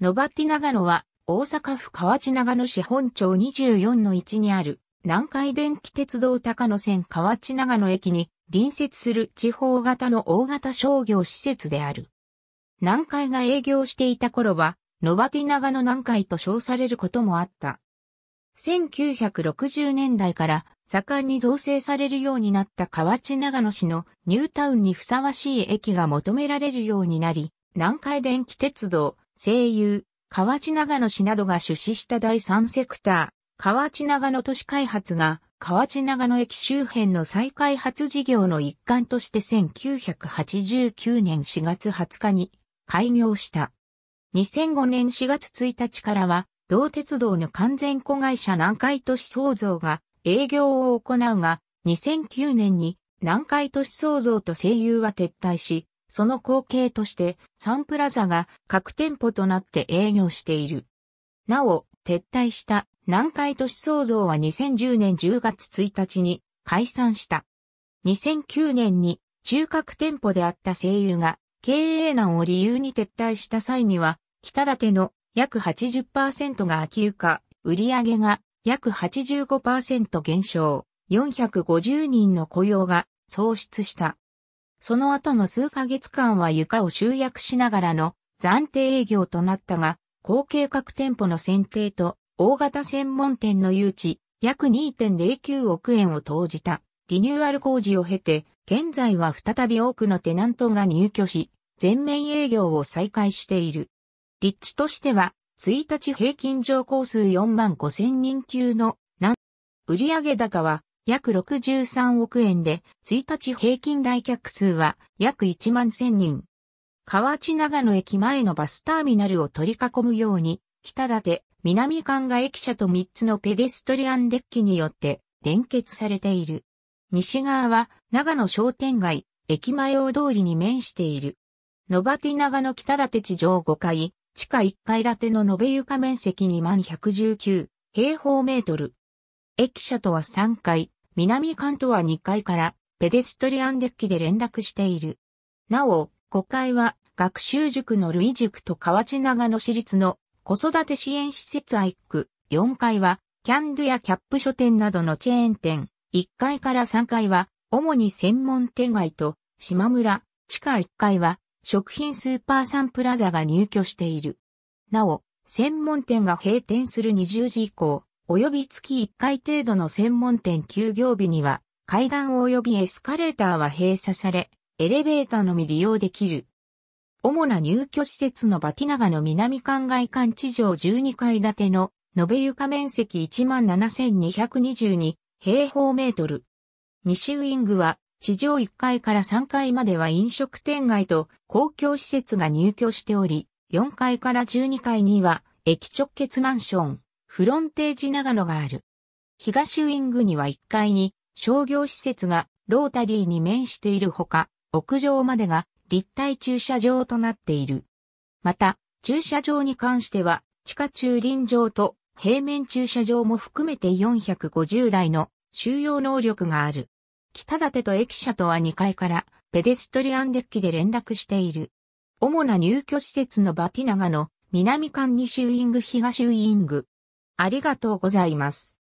ノバティ長野は、大阪府河内長野市本町24の1にある、南海電気鉄道高野線河内長野駅に隣接する地方型の大型商業施設である。南海が営業していた頃は、ノバティ長野南海と称されることもあった。1960年代から盛んに造成されるようになった河内長野市のニュータウンにふさわしい駅が求められるようになり、南海電気鉄道声優、河内長野市などが出資した第三セクター、河内長野都市開発が、河内長野駅周辺の再開発事業の一環として1989年4月20日に開業した。2005年4月1日からは、同鉄道の完全子会社南海都市創造が営業を行うが、2009年に南海都市創造と声優は撤退し、その後継としてサンプラザが各店舗となって営業している。なお、撤退した南海都市創造は2010年10月1日に解散した。2009年に中核店舗であった声優が経営難を理由に撤退した際には、北立の約80%が空き床、売上が約85%減少、450人の雇用が喪失した。その後の数ヶ月間は床を集約しながらの暫定営業となったが、後継各店舗の選定と大型専門店の誘致、約2.09億円を投じたリニューアル工事を経て、現在は再び多くのテナントが入居し、全面営業を再開している。立地としては、1日平均乗降数4万5千人級の、なん、売上高は約63億円で、1日平均来客数は約1万1000人。河内長野駅前のバスターミナルを取り囲むように、北立、南館が駅舎と3つのペデストリアンデッキによって連結されている。西側は長野商店街、駅前大通りに面している。野ばて長野北立地上5階、地下1階建ての延べ床面積2万119平方メートル。駅舎とは3階、南関東は2階からペデストリアンデッキで連絡している。なお、5階は学習塾の類塾と河内長野市立の子育て支援施設アイック、4階はキャンドゥやキャップ書店などのチェーン店、1階から3階は主に専門店街と島村、地下1階は食品スーパーサンプラザが入居している。なお、専門店が閉店する20時以降、及び月1回程度の専門店休業日には、階段及びエスカレーターは閉鎖され、エレベーターのみ利用できる。主な入居施設のバティナガの南館外館地上12階建ての延べ床面積17,222平方メートル。西ウィングは地上1階から3階までは飲食店街と公共施設が入居しており、4階から12階には駅直結マンション、フロンテージ長野がある。東ウィングには1階に商業施設がロータリーに面しているほか、屋上までが立体駐車場となっている。また、駐車場に関しては、地下駐輪場と平面駐車場も含めて450台の収容能力がある。北立と駅舎とは2階からペデストリアンデッキで連絡している。主な入居施設のバティナガの南館西ウイング東ウイングありがとうございます。